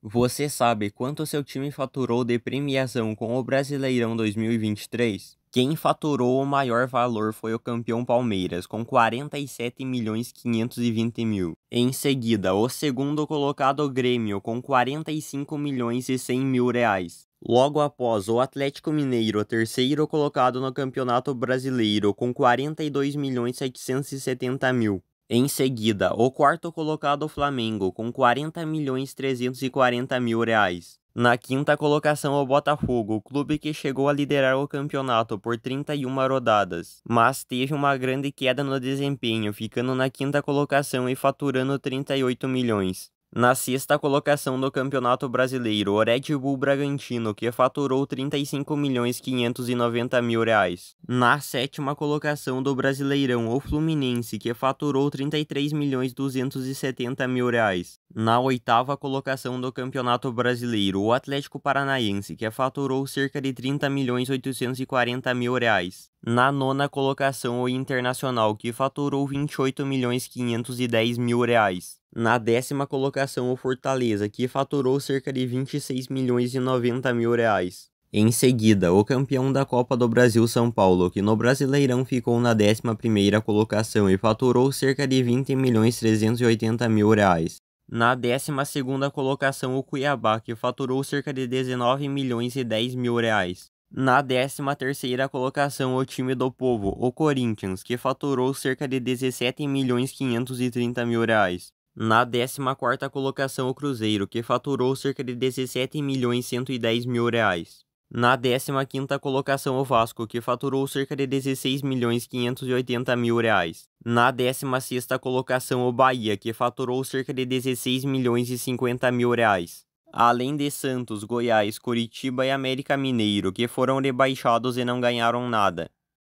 Você sabe quanto seu time faturou de premiação com o Brasileirão 2023? Quem faturou o maior valor foi o campeão Palmeiras, com 47 milhões 520 mil. Em seguida, o segundo colocado Grêmio, com 45 milhões e 100 mil reais. Logo após, o Atlético Mineiro, terceiro colocado no Campeonato Brasileiro, com 42 milhões 770 mil. Em seguida, o quarto colocado o Flamengo com 40 milhões 340 mil reais. Na quinta colocação o Botafogo, clube que chegou a liderar o campeonato por 31 rodadas, mas teve uma grande queda no desempenho, ficando na quinta colocação e faturando 38 milhões. Na sexta colocação do Campeonato Brasileiro, o Red Bull Bragantino, que faturou 35 milhões 590 mil reais. Na sétima colocação do Brasileirão, o Fluminense, que faturou 33 milhões 270 mil reais. Na oitava colocação do Campeonato Brasileiro, o Atlético Paranaense, que faturou cerca de 30 milhões 840 mil reais. Na nona colocação, o Internacional, que faturou 28 milhões 510 mil reais. Na décima colocação, o Fortaleza, que faturou cerca de 26 milhões e 90 mil reais. Em seguida, o campeão da Copa do Brasil São Paulo, que no Brasileirão ficou na décima primeira colocação e faturou cerca de 20 milhões 380 mil reais. Na décima segunda colocação, o Cuiabá, que faturou cerca de 19 milhões e 10 mil reais. Na 13ª colocação, o time do povo, o Corinthians, que faturou cerca de 17 milhões 530 mil reais. Na 14ª colocação, o Cruzeiro, que faturou cerca de 17 milhões 110 mil reais. Na 15ª colocação, o Vasco, que faturou cerca de 16 milhões 580 mil reais. Na 16ª colocação, o Bahia, que faturou cerca de 16 milhões e 50 mil reais além de Santos, Goiás, Curitiba e América Mineiro, que foram rebaixados e não ganharam nada.